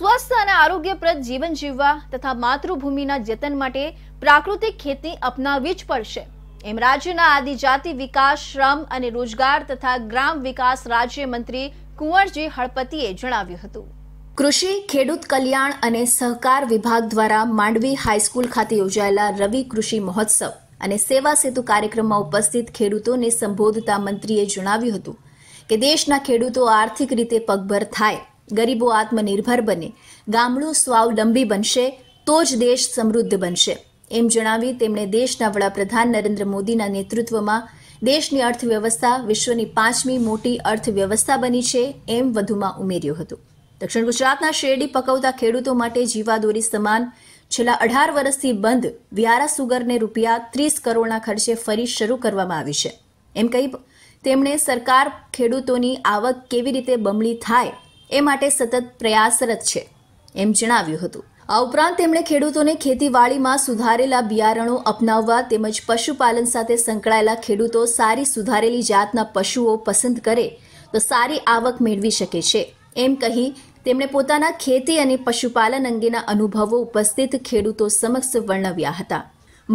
સ્વસ્થ અને આરોગ્યપ્રદ જીવન જીવવા તથા માતૃભૂમિના જતન માટે પ્રાકૃતિક ખેતી અપનાવવી જ પડશે એમ રાજ્યના આદિજાતિ વિકાસ શ્રમ અને રોજગાર તથા ગ્રામ વિકાસ રાજ્યમંત્રી કુંવરજી હળપતિએ જણાવ્યું હતું કૃષિ ખેડૂત કલ્યાણ અને સહકાર વિભાગ દ્વારા માંડવી હાઈસ્કૂલ ખાતે યોજાયેલા રવિ કૃષિ મહોત્સવ અને સેવા સેતુ કાર્યક્રમમાં ઉપસ્થિત ખેડૂતોને સંબોધતા મંત્રીએ જણાવ્યું હતું કે દેશના ખેડૂતો આર્થિક રીતે પગભર થાય ગરીબો આત્મનિર્ભર બને ગામડું સ્વાવલંબી બનશે તો જ દેશ સમૃદ્ધ બનશે એમ જણાવી તેમણે દેશના વડાપ્રધાન નરેન્દ્ર મોદીના નેતૃત્વમાં દેશની અર્થવ્યવસ્થા વિશ્વની પાંચમી મોટી અર્થવ્યવસ્થા બની છે એમ વધુમાં ઉમેર્યું હતું દક્ષિણ ગુજરાતના શેરડી પકવતા ખેડૂતો માટે જીવાદોરી સમાન છેલ્લા અઢાર વર્ષથી બંધ વ્યારા સુગરને રૂપિયા ત્રીસ કરોડના ખર્ચે ફરી શરૂ કરવામાં આવી છે એમ કહી તેમણે સરકાર ખેડૂતોની આવક કેવી રીતે બમણી થાય એ માટે સતત પ્રયાસરત છે એમ જણાવ્યું હતું આ ઉપરાંત તેમણે ખેડૂતોને ખેતીવાડીમાં સુધારેલા બિયારણો અપનાવવા તેમજ પશુપાલન સાથે સંકળાયેલા ખેડૂતો સારી સુધારેલી જાતના પશુઓ પસંદ કરે તો સારી આવક મેળવી શકે છે એમ કહી તેમણે પોતાના ખેતી અને પશુપાલન અંગેના અનુભવો ઉપસ્થિત ખેડૂતો સમક્ષ વર્ણવ્યા હતા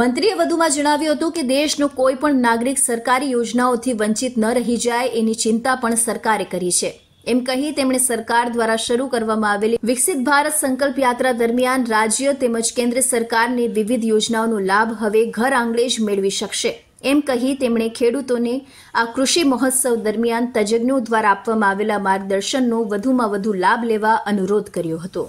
મંત્રીએ વધુમાં જણાવ્યું હતું કે દેશનો કોઈ પણ નાગરિક સરકારી યોજનાઓથી વંચિત ન રહી જાય એની ચિંતા પણ સરકારે કરી છે એમ કહી તેમણે સરકાર દ્વારા શરૂ કરવામાં આવેલી વિકસિત ભારત સંકલ્પ યાત્રા દરમિયાન રાજ્ય તેમજ કેન્દ્ર સરકારની વિવિધ યોજનાઓનો લાભ હવે ઘર આંગણે જ મેળવી શકશે એમ કહી તેમણે ખેડૂતોને આ કૃષિ મહોત્સવ દરમિયાન તજજ્ઞો દ્વારા આપવામાં આવેલા માર્ગદર્શનનો વધુમાં વધુ લાભ લેવા અનુરોધ કર્યો હતો